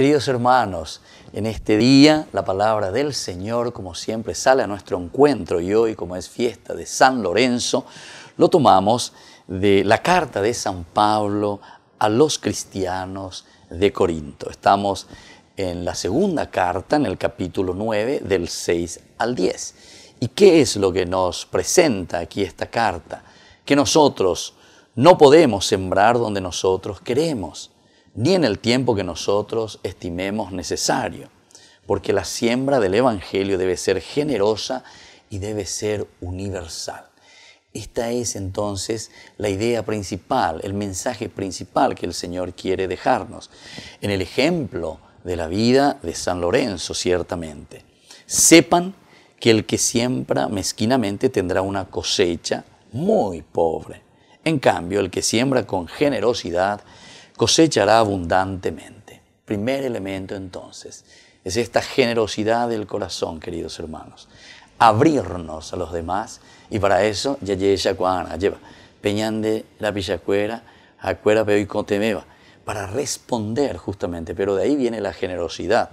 Queridos hermanos, en este día la palabra del Señor, como siempre, sale a nuestro encuentro y hoy, como es fiesta de San Lorenzo, lo tomamos de la carta de San Pablo a los cristianos de Corinto. Estamos en la segunda carta, en el capítulo 9, del 6 al 10. ¿Y qué es lo que nos presenta aquí esta carta? Que nosotros no podemos sembrar donde nosotros queremos ni en el tiempo que nosotros estimemos necesario, porque la siembra del Evangelio debe ser generosa y debe ser universal. Esta es entonces la idea principal, el mensaje principal que el Señor quiere dejarnos, en el ejemplo de la vida de San Lorenzo, ciertamente. Sepan que el que siembra mezquinamente tendrá una cosecha muy pobre. En cambio, el que siembra con generosidad cosechará abundantemente. Primer elemento entonces es esta generosidad del corazón, queridos hermanos. Abrirnos a los demás y para eso ya lleva ah, lleva peñande la pillacuera, acuera peo y para responder justamente, pero de ahí viene la generosidad.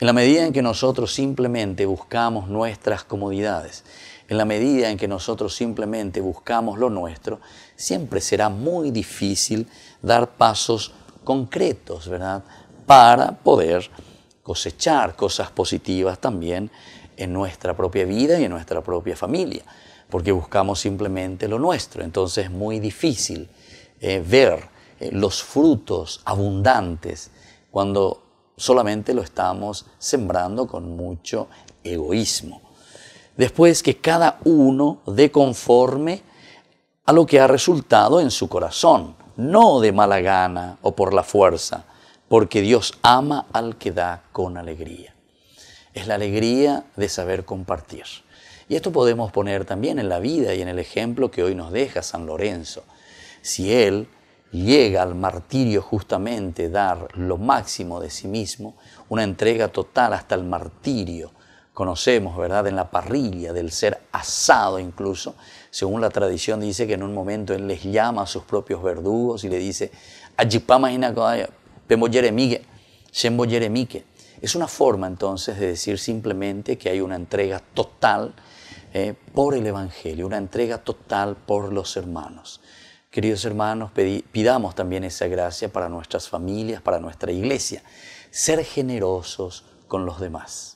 En la medida en que nosotros simplemente buscamos nuestras comodidades, en la medida en que nosotros simplemente buscamos lo nuestro, siempre será muy difícil dar pasos concretos, ¿verdad? Para poder cosechar cosas positivas también en nuestra propia vida y en nuestra propia familia, porque buscamos simplemente lo nuestro. Entonces es muy difícil eh, ver eh, los frutos abundantes cuando solamente lo estamos sembrando con mucho egoísmo. Después que cada uno dé conforme a lo que ha resultado en su corazón, no de mala gana o por la fuerza, porque Dios ama al que da con alegría. Es la alegría de saber compartir. Y esto podemos poner también en la vida y en el ejemplo que hoy nos deja San Lorenzo. Si él llega al martirio justamente dar lo máximo de sí mismo, una entrega total hasta el martirio, conocemos, ¿verdad? En la parrilla del ser asado incluso. Según la tradición dice que en un momento él les llama a sus propios verdugos y le dice, es una forma entonces de decir simplemente que hay una entrega total eh, por el Evangelio, una entrega total por los hermanos. Queridos hermanos, pidamos también esa gracia para nuestras familias, para nuestra iglesia, ser generosos con los demás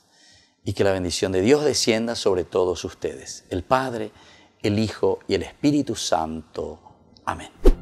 y que la bendición de Dios descienda sobre todos ustedes, el Padre, el Hijo y el Espíritu Santo. Amén.